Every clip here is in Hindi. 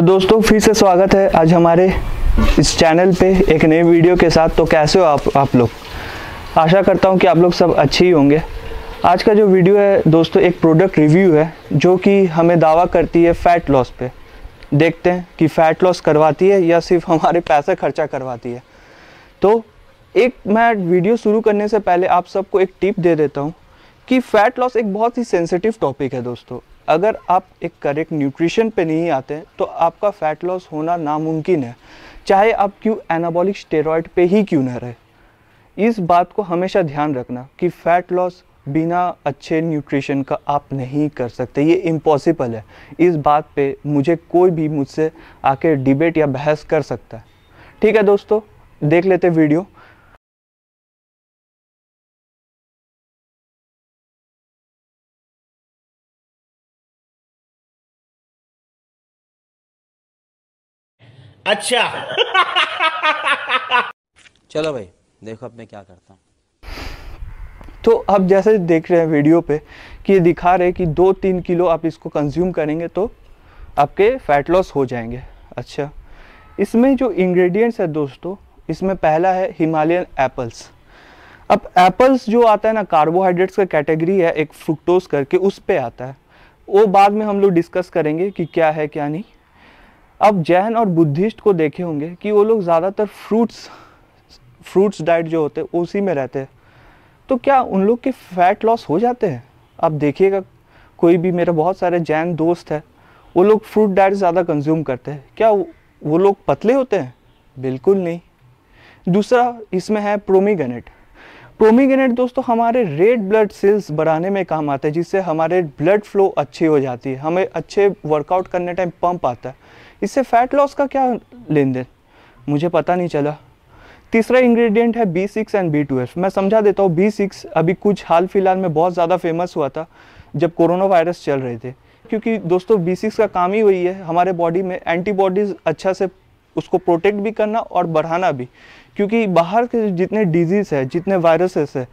तो दोस्तों फिर से स्वागत है आज हमारे इस चैनल पे एक नए वीडियो के साथ तो कैसे हो आप आप लोग आशा करता हूँ कि आप लोग सब अच्छे ही होंगे आज का जो वीडियो है दोस्तों एक प्रोडक्ट रिव्यू है जो कि हमें दावा करती है फ़ैट लॉस पे देखते हैं कि फ़ैट लॉस करवाती है या सिर्फ हमारे पैसे खर्चा करवाती है तो एक मैं वीडियो शुरू करने से पहले आप सबको एक टिप दे देता हूँ कि फ़ैट लॉस एक बहुत ही सेंसिटिव टॉपिक है दोस्तों अगर आप एक करेक्ट न्यूट्रिशन पे नहीं आते तो आपका फैट लॉस होना नामुमकिन है चाहे आप क्यों एनाबॉलिक स्टेरॉयड पे ही क्यों ना रहे इस बात को हमेशा ध्यान रखना कि फैट लॉस बिना अच्छे न्यूट्रिशन का आप नहीं कर सकते ये इम्पॉसिबल है इस बात पे मुझे कोई भी मुझसे आके डिबेट या बहस कर सकता है ठीक है दोस्तों देख लेते वीडियो अच्छा चलो भाई देखो अब मैं क्या करता हूँ तो अब जैसे देख रहे हैं वीडियो पे कि ये दिखा रहे कि दो तीन किलो आप इसको कंज्यूम करेंगे तो आपके फैट लॉस हो जाएंगे अच्छा इसमें जो इंग्रेडिएंट्स है दोस्तों इसमें पहला है हिमालयन एप्पल्स अब एप्पल्स जो आता है ना कार्बोहाइड्रेट्स का कैटेगरी है एक फ्रुक्टोज करके उस पर आता है वो बाद में हम लोग डिस्कस करेंगे कि क्या है क्या नहीं अब जैन और बुद्धिस्ट को देखे होंगे कि वो लोग ज़्यादातर फ्रूट्स फ्रूट्स डाइट जो होते हैं उसी में रहते हैं तो क्या उन लोग के फैट लॉस हो जाते हैं आप देखिएगा कोई भी मेरे बहुत सारे जैन दोस्त है वो लोग फ्रूट डाइट ज़्यादा कंज्यूम करते हैं क्या वो लोग पतले होते हैं बिल्कुल नहीं दूसरा इसमें है प्रोमीगनेट प्रोमीगेनेट दोस्तों हमारे रेड ब्लड सेल्स बढ़ाने में काम आता है जिससे हमारे ब्लड फ्लो अच्छी हो जाती है हमें अच्छे वर्कआउट करने टाइम पंप आता है इससे फैट लॉस का क्या लेन देन मुझे पता नहीं चला तीसरा इंग्रेडिएंट है B six and B twelve मैं समझा देता हूँ बी सिक्स अभी कुछ हाल फिलहाल में बहुत ज़्यादा फेमस हुआ था जब कोरोना वायरस चल रहे थे क्योंकि दोस्तों बी सिक्स का काम ही वही है हमारे बॉडी में एंटीबॉडीज़ अच्छा से उसको प्रोटेक्ट भी करना और बढ़ाना भी क्योंकि बाहर के जितने डिजीज़ है जितने वायरसेस है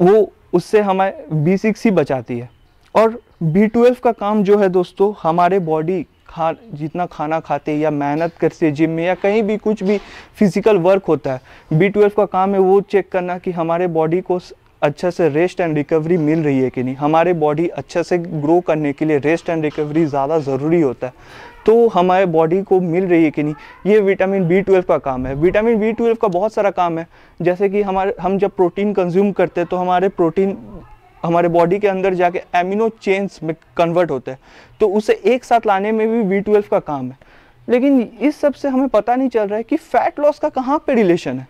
वो उससे हमें बी सिक्स ही बचाती है और बी ट्वेल्व का काम जो है दोस्तों हमारे बॉडी खा जितना खाना खाते या मेहनत करते जिम में या कहीं भी कुछ भी फिजिकल वर्क होता है बी ट्वेल्व का काम है वो चेक करना कि हमारे बॉडी को अच्छा से रेस्ट एंड रिकवरी मिल रही है कि नहीं हमारे बॉडी अच्छे से ग्रो करने के लिए रेस्ट एंड रिकवरी ज़्यादा ज़रूरी होता है तो हमारे बॉडी को मिल रही है कि नहीं ये विटामिन बी ट्वेल्व का काम है विटामिन बी ट्वेल्व का बहुत सारा काम है जैसे कि हमारे हम जब प्रोटीन कंज्यूम करते हैं तो हमारे प्रोटीन हमारे बॉडी के अंदर जाके एमिनो चेन्स में कन्वर्ट होते हैं तो उसे एक साथ लाने में भी बी ट्वेल्व का काम है लेकिन इस सब से हमें पता नहीं चल रहा है कि फ़ैट लॉस का कहाँ पे रिलेशन है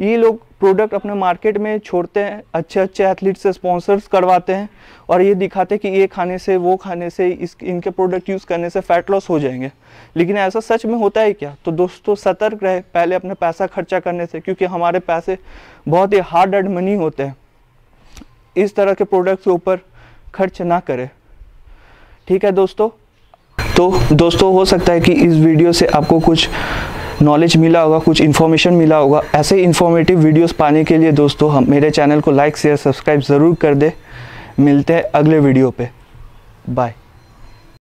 ये लोग प्रोडक्ट अपने मार्केट में छोड़ते हैं अच्छे अच्छे एथलीट से स्पॉन्सर्स करवाते हैं और ये दिखाते हैं कि ये खाने से वो खाने से इस इनके प्रोडक्ट यूज़ करने से फ़ैट लॉस हो जाएंगे लेकिन ऐसा सच में होता है क्या तो दोस्तों सतर्क रहे पहले अपने पैसा खर्चा करने से क्योंकि हमारे पैसे बहुत ही हार्ड एंड मनी होते हैं इस तरह के प्रोडक्ट के ऊपर खर्च ना करें ठीक है दोस्तों तो दोस्तों हो सकता है कि इस वीडियो से आपको कुछ नॉलेज मिला होगा कुछ इन्फॉर्मेशन मिला होगा ऐसे इन्फॉर्मेटिव वीडियोस पाने के लिए दोस्तों हम मेरे चैनल को लाइक शेयर सब्सक्राइब ज़रूर कर दे मिलते हैं अगले वीडियो पे बाय